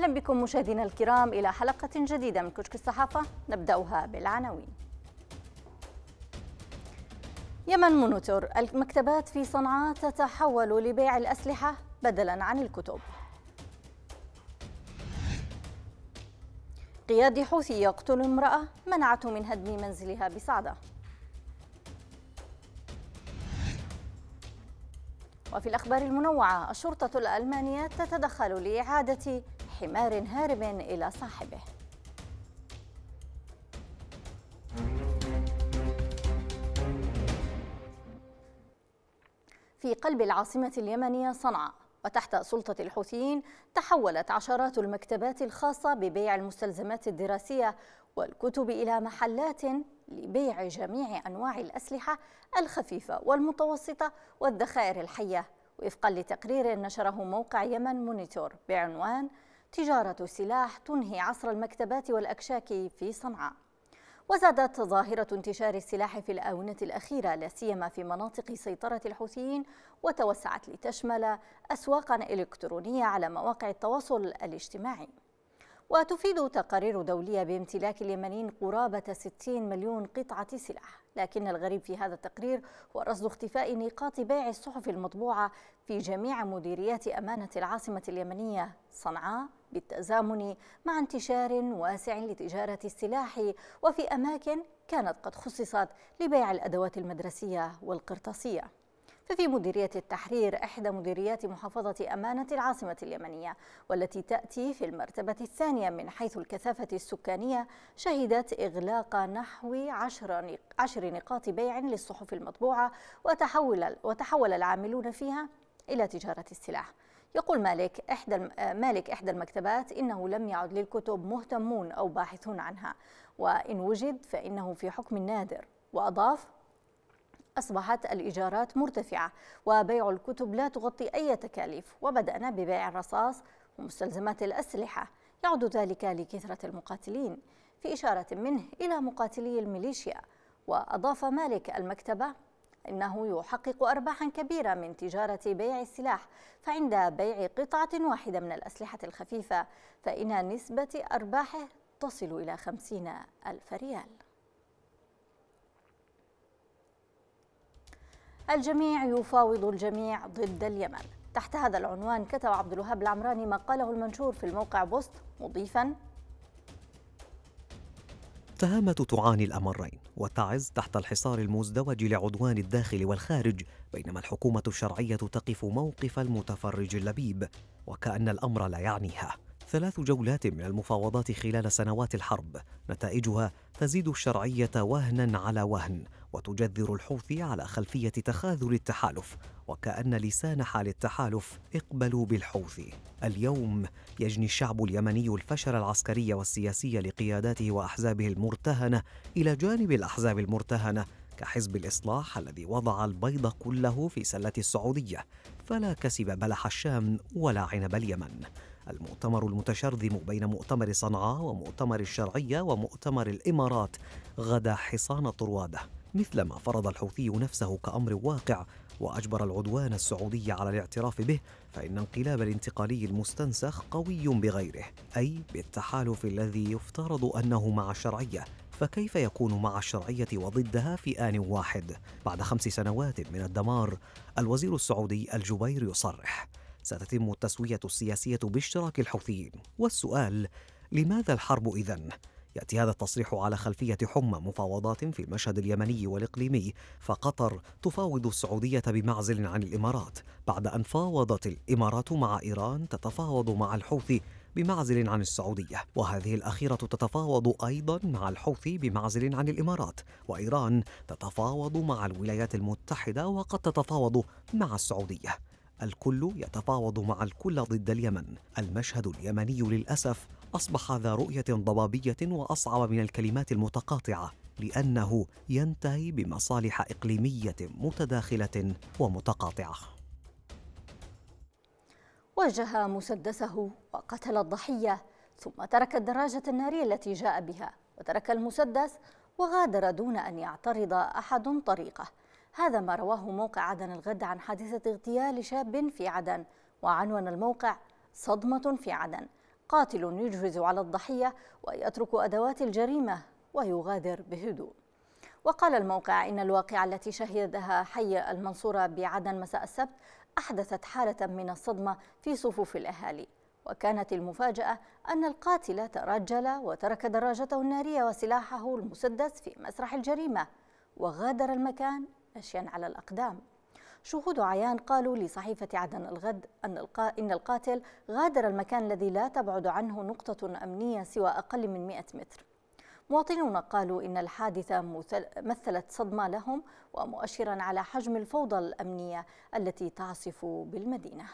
أهلا بكم مشاهدينا الكرام إلى حلقة جديدة من كشك الصحافة نبدأها بالعناوين يمن مونيتور المكتبات في صنعاء تتحول لبيع الأسلحة بدلا عن الكتب قيادي حوثي يقتل امرأة منعته من هدم منزلها بصعدة وفي الأخبار المنوعة الشرطة الألمانية تتدخل لإعادة حمار هارب إلى صاحبه في قلب العاصمة اليمنية صنعاء وتحت سلطة الحوثيين تحولت عشرات المكتبات الخاصة ببيع المستلزمات الدراسية والكتب إلى محلات لبيع جميع أنواع الأسلحة الخفيفة والمتوسطة والذخائر الحية وفقا لتقرير نشره موقع يمن مونيتور بعنوان تجارة السلاح تنهي عصر المكتبات والأكشاك في صنعاء وزادت ظاهرة انتشار السلاح في الآونة الأخيرة لا سيما في مناطق سيطرة الحوثيين وتوسعت لتشمل أسواقا إلكترونية على مواقع التواصل الاجتماعي وتفيد تقارير دولية بامتلاك اليمنيين قرابة 60 مليون قطعة سلاح لكن الغريب في هذا التقرير هو رصد اختفاء نقاط بيع الصحف المطبوعة في جميع مديريات أمانة العاصمة اليمنية صنعاء بالتزامن مع انتشار واسع لتجارة السلاح وفي أماكن كانت قد خصصت لبيع الأدوات المدرسية والقرطاسية ففي مديرية التحرير إحدى مديريات محافظة أمانة العاصمة اليمنية والتي تأتي في المرتبة الثانية من حيث الكثافة السكانية شهدت إغلاق نحو عشر, نقاط بيع للصحف المطبوعة وتحول, وتحول العاملون فيها إلى تجارة السلاح يقول مالك إحدى آه، مالك إحدى المكتبات إنه لم يعد للكتب مهتمون أو باحثون عنها وإن وجد فإنه في حكم نادر وأضاف أصبحت الإيجارات مرتفعة وبيع الكتب لا تغطي أي تكاليف وبدأنا ببيع الرصاص ومستلزمات الأسلحة يعد ذلك لكثرة المقاتلين في إشارة منه إلى مقاتلي الميليشيا وأضاف مالك المكتبة إنه يحقق أرباحا كبيرة من تجارة بيع السلاح فعند بيع قطعة واحدة من الأسلحة الخفيفة فإن نسبة أرباحه تصل إلى خمسين ألف ريال الجميع يفاوض الجميع ضد اليمن تحت هذا العنوان كتب عبد الوهاب العمراني ما قاله المنشور في الموقع بوست مضيفا تهامة تعاني الأمرين وتعز تحت الحصار المزدوج لعدوان الداخل والخارج بينما الحكومة الشرعية تقف موقف المتفرج اللبيب وكأن الأمر لا يعنيها ثلاث جولات من المفاوضات خلال سنوات الحرب نتائجها تزيد الشرعية وهنا على وهن وتجذر الحوثي على خلفية تخاذل التحالف وكأن لسان حال التحالف اقبلوا بالحوثي اليوم يجني الشعب اليمني الفشل العسكري والسياسي لقياداته وأحزابه المرتهنة إلى جانب الأحزاب المرتهنة كحزب الإصلاح الذي وضع البيض كله في سلة السعودية فلا كسب بلح الشام ولا عنب اليمن المؤتمر المتشرذم بين مؤتمر صنعاء ومؤتمر الشرعية ومؤتمر الإمارات غدا حصان طروادة مثل ما فرض الحوثي نفسه كأمر واقع وأجبر العدوان السعودي على الاعتراف به فإن انقلاب الانتقالي المستنسخ قوي بغيره أي بالتحالف الذي يفترض أنه مع الشرعية فكيف يكون مع الشرعية وضدها في آن واحد؟ بعد خمس سنوات من الدمار الوزير السعودي الجبير يصرح ستتم التسوية السياسية باشتراك الحوثيين والسؤال لماذا الحرب إذن؟ يأتي هذا التصريح على خلفية حمى مفاوضات في المشهد اليمني والإقليمي فقطر تفاوض السعودية بمعزل عن الإمارات بعد أن فاوضت الإمارات مع إيران تتفاوض مع الحوثي بمعزل عن السعودية وهذه الأخيرة تتفاوض أيضا مع الحوثي بمعزل عن الإمارات وإيران تتفاوض مع الولايات المتحدة وقد تتفاوض مع السعودية الكل يتفاوض مع الكل ضد اليمن المشهد اليمني للأسف أصبح ذا رؤية ضبابية وأصعب من الكلمات المتقاطعة لأنه ينتهي بمصالح إقليمية متداخلة ومتقاطعة وجه مسدسه وقتل الضحية ثم ترك الدراجة النارية التي جاء بها وترك المسدس وغادر دون أن يعترض أحد طريقه هذا ما رواه موقع عدن الغد عن حادثة اغتيال شاب في عدن وعنوان الموقع صدمة في عدن قاتل يجهز على الضحية ويترك أدوات الجريمة ويغادر بهدوء وقال الموقع إن الواقعة التي شهدها حي المنصورة بعدن مساء السبت أحدثت حالة من الصدمة في صفوف الأهالي وكانت المفاجأة أن القاتل ترجل وترك دراجته النارية وسلاحه المسدس في مسرح الجريمة وغادر المكان مشيا على الأقدام شهود عيان قالوا لصحيفة عدن الغد أن إن القاتل غادر المكان الذي لا تبعد عنه نقطة أمنية سوى أقل من 100 متر مواطنون قالوا إن الحادثة مثلت صدمة لهم ومؤشرا على حجم الفوضى الأمنية التي تعصف بالمدينة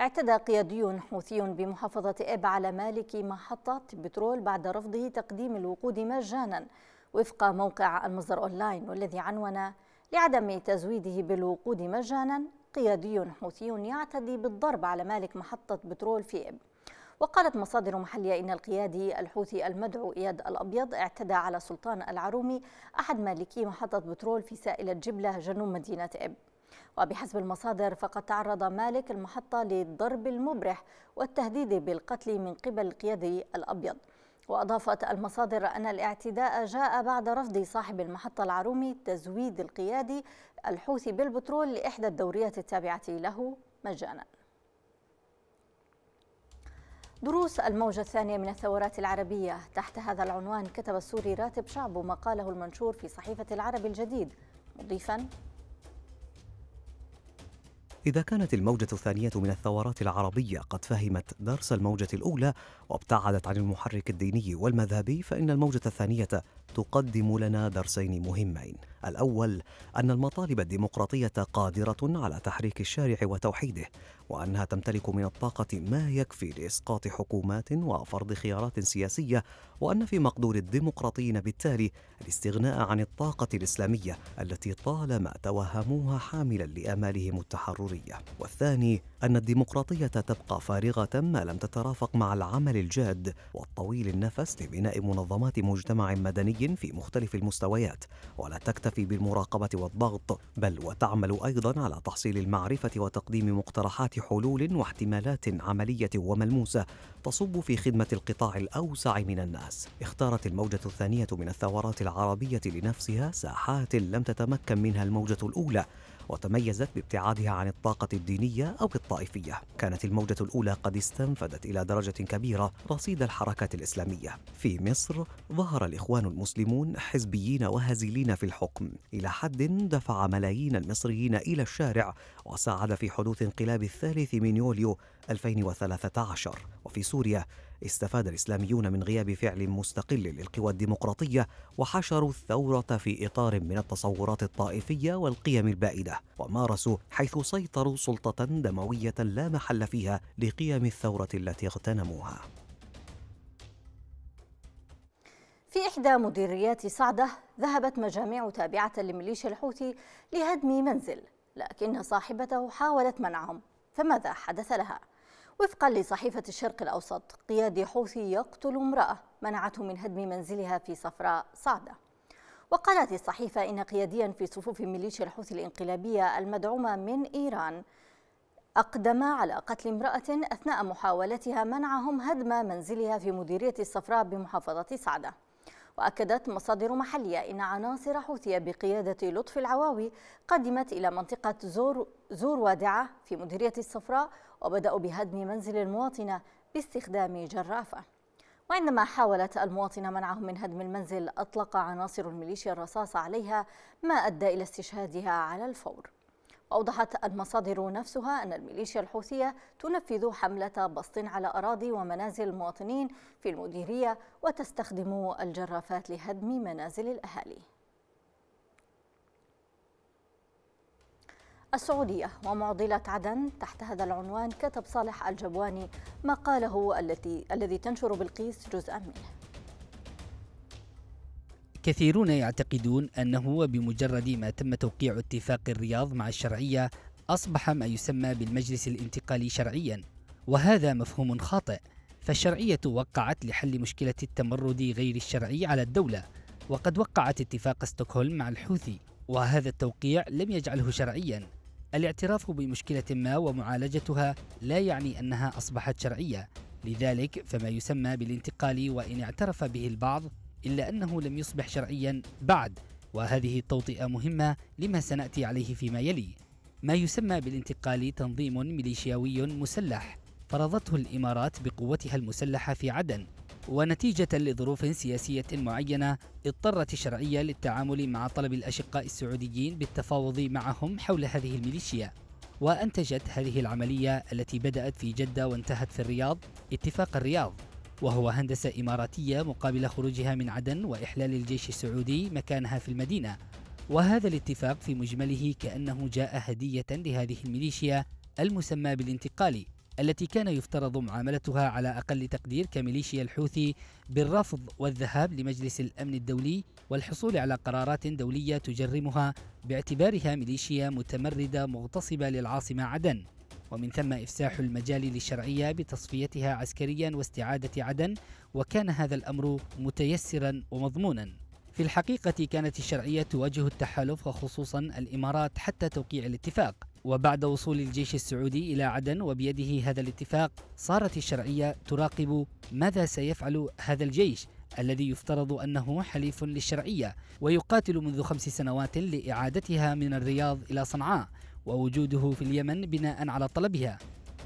اعتدى قيادي حوثي بمحافظة إب على مالك محطة بترول بعد رفضه تقديم الوقود مجانا وفق موقع المصدر أونلاين والذي عنون لعدم تزويده بالوقود مجانا قيادي حوثي يعتدي بالضرب على مالك محطة بترول في إب وقالت مصادر محلية إن القيادي الحوثي المدعو إياد الأبيض اعتدى على سلطان العرومي أحد مالكي محطة بترول في سائلة جبلة جنوب مدينة إب وبحسب المصادر فقد تعرض مالك المحطة للضرب المبرح والتهديد بالقتل من قبل القيادي الأبيض وأضافت المصادر أن الاعتداء جاء بعد رفض صاحب المحطة العرومي تزويد القيادي الحوثي بالبترول لإحدى الدوريات التابعة له مجانا دروس الموجة الثانية من الثورات العربية تحت هذا العنوان كتب السوري راتب شعبه مقاله المنشور في صحيفة العرب الجديد مضيفا إذا كانت الموجة الثانية من الثورات العربية قد فهمت درس الموجة الأولى وابتعدت عن المحرك الديني والمذهبي فإن الموجة الثانية تقدم لنا درسين مهمين الاول ان المطالب الديمقراطيه قادره على تحريك الشارع وتوحيده وانها تمتلك من الطاقه ما يكفي لاسقاط حكومات وفرض خيارات سياسيه وان في مقدور الديمقراطيين بالتالي الاستغناء عن الطاقه الاسلاميه التي طالما توهموها حاملا لامالهم التحرريه والثاني أن الديمقراطية تبقى فارغة ما لم تترافق مع العمل الجاد والطويل النفس لبناء منظمات مجتمع مدني في مختلف المستويات ولا تكتفي بالمراقبة والضغط بل وتعمل أيضا على تحصيل المعرفة وتقديم مقترحات حلول واحتمالات عملية وملموسة تصب في خدمة القطاع الأوسع من الناس اختارت الموجة الثانية من الثورات العربية لنفسها ساحات لم تتمكن منها الموجة الأولى وتميزت بابتعادها عن الطاقة الدينية أو الطائفية كانت الموجة الأولى قد استنفدت إلى درجة كبيرة رصيد الحركات الإسلامية في مصر ظهر الإخوان المسلمون حزبيين وهزيلين في الحكم إلى حد دفع ملايين المصريين إلى الشارع وساعد في حدوث انقلاب الثالث من يوليو 2013 وفي سوريا استفاد الإسلاميون من غياب فعل مستقل للقوى الديمقراطية وحشروا الثورة في إطار من التصورات الطائفية والقيم البائدة ومارسوا حيث سيطروا سلطة دموية لا محل فيها لقيم الثورة التي اغتنموها في إحدى مديريات صعدة ذهبت مجاميع تابعة لميليشيا الحوثي لهدم منزل لكن صاحبته حاولت منعهم فماذا حدث لها؟ وفقا لصحيفة الشرق الأوسط قيادي حوثي يقتل امرأة منعته من هدم منزلها في صفراء صعدة وقالت الصحيفة إن قياديا في صفوف ميليشيا الحوثي الانقلابية المدعومة من إيران أقدم على قتل امرأة أثناء محاولتها منعهم هدم منزلها في مديرية الصفراء بمحافظة صعدة وأكدت مصادر محلية إن عناصر حوثية بقيادة لطفي العواوي قدمت إلى منطقة زور, زور وادعة في مديرية الصفراء وبدأوا بهدم منزل المواطنة باستخدام جرافة وعندما حاولت المواطنة منعهم من هدم المنزل أطلق عناصر الميليشيا الرصاص عليها ما أدى إلى استشهادها على الفور وأوضحت المصادر نفسها أن الميليشيا الحوثية تنفذ حملة بسط على أراضي ومنازل المواطنين في المديرية وتستخدم الجرافات لهدم منازل الأهالي السعودية ومعضلة عدن تحت هذا العنوان كتب صالح الجبواني مقاله التي الذي تنشر بلقيس جزءا منه كثيرون يعتقدون أنه بمجرد ما تم توقيع اتفاق الرياض مع الشرعية أصبح ما يسمى بالمجلس الانتقالي شرعيا وهذا مفهوم خاطئ فالشرعية وقعت لحل مشكلة التمرد غير الشرعي على الدولة وقد وقعت اتفاق ستوكهولم مع الحوثي وهذا التوقيع لم يجعله شرعيا الاعتراف بمشكلة ما ومعالجتها لا يعني أنها أصبحت شرعية لذلك فما يسمى بالانتقال وإن اعترف به البعض إلا أنه لم يصبح شرعيا بعد وهذه التوطئة مهمة لما سنأتي عليه فيما يلي ما يسمى بالانتقال تنظيم ميليشياوي مسلح فرضته الإمارات بقوتها المسلحة في عدن ونتيجة لظروف سياسية معينة اضطرت الشرعية للتعامل مع طلب الأشقاء السعوديين بالتفاوض معهم حول هذه الميليشيا وأنتجت هذه العملية التي بدأت في جدة وانتهت في الرياض اتفاق الرياض وهو هندسة إماراتية مقابل خروجها من عدن وإحلال الجيش السعودي مكانها في المدينة وهذا الاتفاق في مجمله كأنه جاء هدية لهذه الميليشيا المسمى بالانتقالي التي كان يفترض معاملتها على أقل تقدير كميليشيا الحوثي بالرفض والذهاب لمجلس الأمن الدولي والحصول على قرارات دولية تجرمها باعتبارها ميليشيا متمردة مغتصبة للعاصمة عدن ومن ثم إفساح المجال للشرعية بتصفيتها عسكريا واستعادة عدن وكان هذا الأمر متيسرا ومضمونا في الحقيقة كانت الشرعية تواجه التحالف وخصوصا الإمارات حتى توقيع الاتفاق وبعد وصول الجيش السعودي إلى عدن وبيده هذا الاتفاق صارت الشرعية تراقب ماذا سيفعل هذا الجيش الذي يفترض أنه حليف للشرعية ويقاتل منذ خمس سنوات لإعادتها من الرياض إلى صنعاء ووجوده في اليمن بناء على طلبها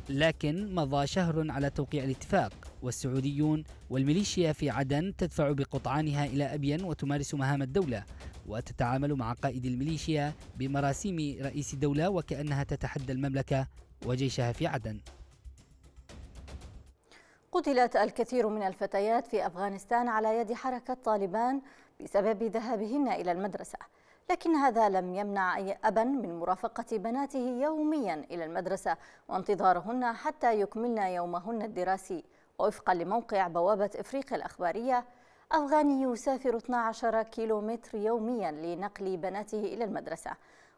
لكن مضى شهر على توقيع الاتفاق والسعوديون والميليشيا في عدن تدفع بقطعانها إلى أبين وتمارس مهام الدولة وتتعامل مع قائد الميليشيا بمراسيم رئيس دولة وكأنها تتحدى المملكة وجيشها في عدن قتلت الكثير من الفتيات في أفغانستان على يد حركة طالبان بسبب ذهابهن إلى المدرسة لكن هذا لم يمنع أي أبا من مرافقة بناته يوميا إلى المدرسة وانتظارهن حتى يكملن يومهن الدراسي ووفقا لموقع بوابة إفريقيا الأخبارية أفغاني يسافر 12 كيلومتر يوميا لنقل بناته إلى المدرسة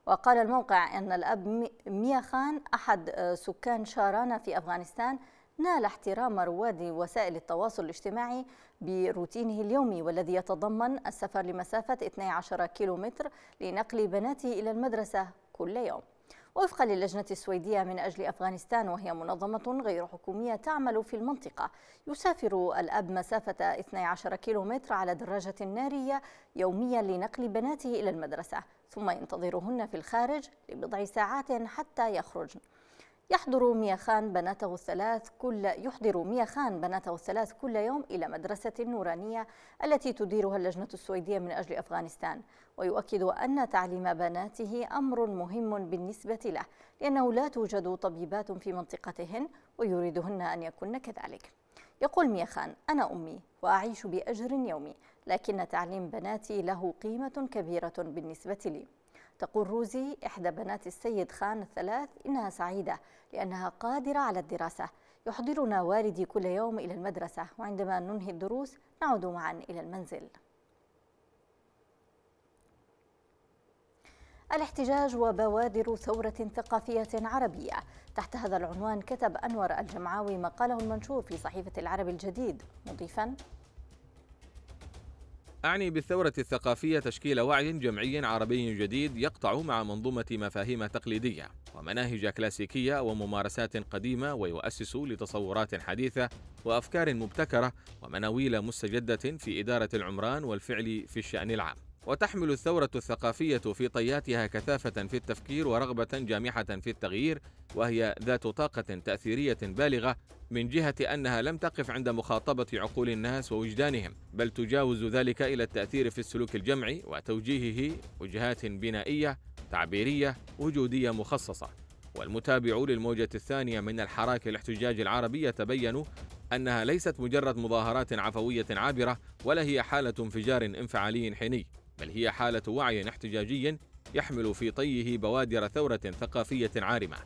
وقال الموقع أن الأب ميا خان أحد سكان شارانا في أفغانستان نال احترام رواد وسائل التواصل الاجتماعي بروتينه اليومي والذي يتضمن السفر لمسافة 12 كيلومتر لنقل بناته إلى المدرسة كل يوم وفقا للجنة السويدية من أجل أفغانستان وهي منظمة غير حكومية تعمل في المنطقة يسافر الأب مسافة 12 كيلومتر على دراجة نارية يوميا لنقل بناته إلى المدرسة ثم ينتظرهن في الخارج لبضع ساعات حتى يخرجن يحضر مياخان بناته الثلاث كل يحضر مياخان بناته الثلاث كل يوم إلى مدرسة نورانية التي تديرها اللجنة السويدية من أجل أفغانستان ويؤكد أن تعليم بناته أمر مهم بالنسبة له لأنه لا توجد طبيبات في منطقتهن ويريدهن أن يكن كذلك يقول ميخان أنا أمي وأعيش بأجر يومي لكن تعليم بناتي له قيمة كبيرة بالنسبة لي تقول روزي إحدى بنات السيد خان الثلاث إنها سعيدة لأنها قادرة على الدراسة يحضرنا والدي كل يوم إلى المدرسة وعندما ننهي الدروس نعود معا إلى المنزل الاحتجاج وبوادر ثورة ثقافية عربية تحت هذا العنوان كتب أنور الجمعاوي مقاله المنشور في صحيفة العرب الجديد مضيفا أعني بالثورة الثقافية تشكيل وعي جمعي عربي جديد يقطع مع منظومة مفاهيم تقليدية ومناهج كلاسيكية وممارسات قديمة ويؤسس لتصورات حديثة وأفكار مبتكرة ومناويل مستجدة في إدارة العمران والفعل في الشأن العام. وتحمل الثورة الثقافية في طياتها كثافة في التفكير ورغبة جامحة في التغيير، وهي ذات طاقة تأثيرية بالغة من جهة أنها لم تقف عند مخاطبة عقول الناس ووجدانهم، بل تجاوز ذلك إلى التأثير في السلوك الجمعي وتوجيهه وجهات بنائية، تعبيرية، وجودية مخصصة. والمتابعو للموجة الثانية من الحراك الاحتجاج العربية تبينوا أنها ليست مجرد مظاهرات عفوية عابرة ولا هي حالة انفجار انفعالي حيني بل هي حالة وعي احتجاجي يحمل في طيه بوادر ثورة ثقافية عارمة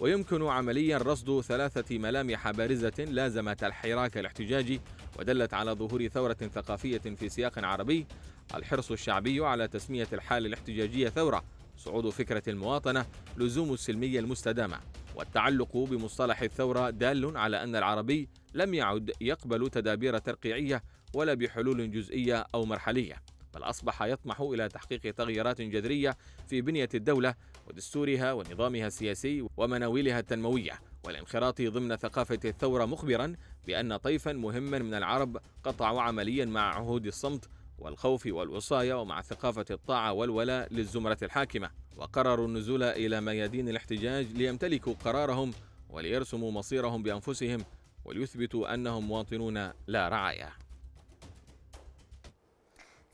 ويمكن عمليا رصد ثلاثة ملامح بارزة لازمت الحراك الاحتجاجي ودلت على ظهور ثورة ثقافية في سياق عربي الحرص الشعبي على تسمية الحالة الاحتجاجية ثورة صعود فكرة المواطنة لزوم السلمية المستدامة والتعلق بمصطلح الثورة دال على أن العربي لم يعد يقبل تدابير ترقيعية ولا بحلول جزئية أو مرحلية بل أصبح يطمح إلى تحقيق تغييرات جذرية في بنية الدولة ودستورها ونظامها السياسي ومناويلها التنموية والانخراط ضمن ثقافة الثورة مخبرا بأن طيفا مهما من العرب قطعوا عمليا مع عهود الصمت والخوف والوصاية ومع ثقافة الطاعة والولاء للزمرة الحاكمة وقرروا النزول إلى ميادين الاحتجاج ليمتلكوا قرارهم وليرسموا مصيرهم بأنفسهم وليثبتوا أنهم مواطنون لا رعاية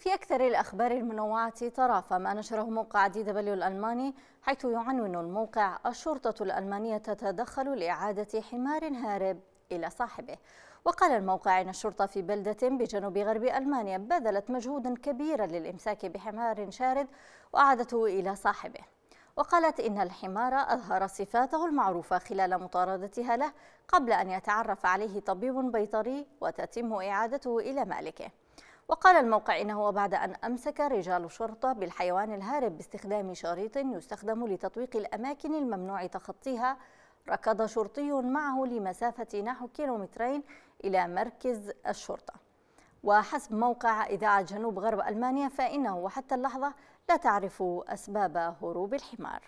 في أكثر الأخبار المنوعة طرافة ما نشره موقع دي دبليو الألماني حيث يعنون الموقع الشرطة الألمانية تتدخل لإعادة حمار هارب إلى صاحبه وقال الموقع أن الشرطة في بلدة بجنوب غرب ألمانيا بذلت مجهودا كبيرا للإمساك بحمار شارد وأعادته إلى صاحبه وقالت إن الحمار أظهر صفاته المعروفة خلال مطاردتها له قبل أن يتعرف عليه طبيب بيطري وتتم إعادته إلى مالكه وقال الموقع إنه بعد أن أمسك رجال الشرطة بالحيوان الهارب باستخدام شريط يستخدم لتطويق الأماكن الممنوع تخطيها ركض شرطي معه لمسافة نحو كيلومترين إلى مركز الشرطة وحسب موقع إذاعة جنوب غرب ألمانيا فإنه وحتى اللحظة لا تعرف أسباب هروب الحمار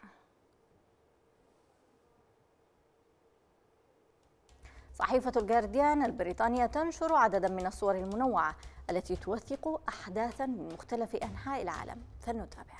صحيفة الجارديان البريطانية تنشر عددا من الصور المنوعة التي توثق أحداثا من مختلف أنحاء العالم فلنتابع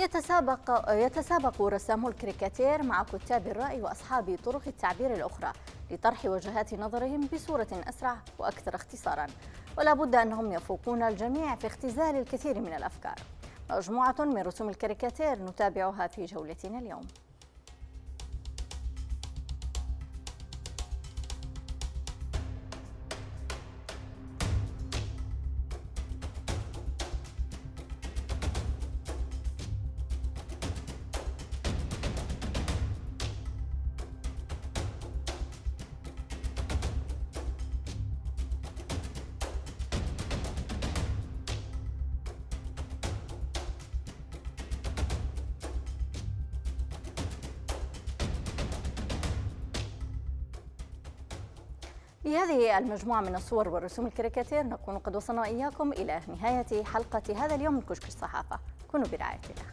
يتسابق يتسابق رسام الكريكاتير مع كتاب الرأي وأصحاب طرق التعبير الأخرى لطرح وجهات نظرهم بصورة أسرع وأكثر اختصاراً ولا بد أنهم يفوقون الجميع في اختزال الكثير من الأفكار مجموعة من رسوم الكاريكاتير نتابعها في جولتنا اليوم بهذه المجموعة من الصور والرسوم الكاريكاتير نكون قد وصلنا إياكم إلى نهاية حلقة هذا اليوم من كشك الصحافة كونوا برعاية الله